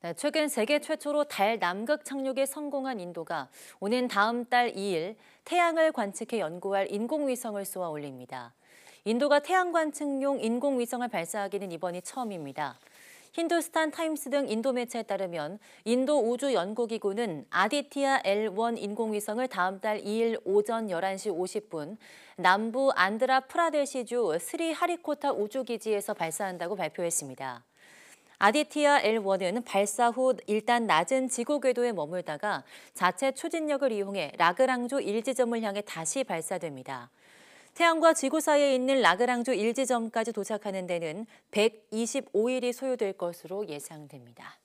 네, 최근 세계 최초로 달 남극 착륙에 성공한 인도가 오는 다음 달 2일 태양을 관측해 연구할 인공위성을 쏘아 올립니다. 인도가 태양 관측용 인공위성을 발사하기는 이번이 처음입니다. 힌두스탄 타임스 등 인도 매체에 따르면 인도 우주연구기구는 아디티아 L1 인공위성을 다음 달 2일 오전 11시 50분 남부 안드라 프라데시주 스리하리코타 우주기지에서 발사한다고 발표했습니다. 아디티아 L1은 발사 후 일단 낮은 지구 궤도에 머물다가 자체 추진력을 이용해 라그랑주 일지점을 향해 다시 발사됩니다. 태양과 지구 사이에 있는 라그랑주 일지점까지 도착하는 데는 125일이 소요될 것으로 예상됩니다.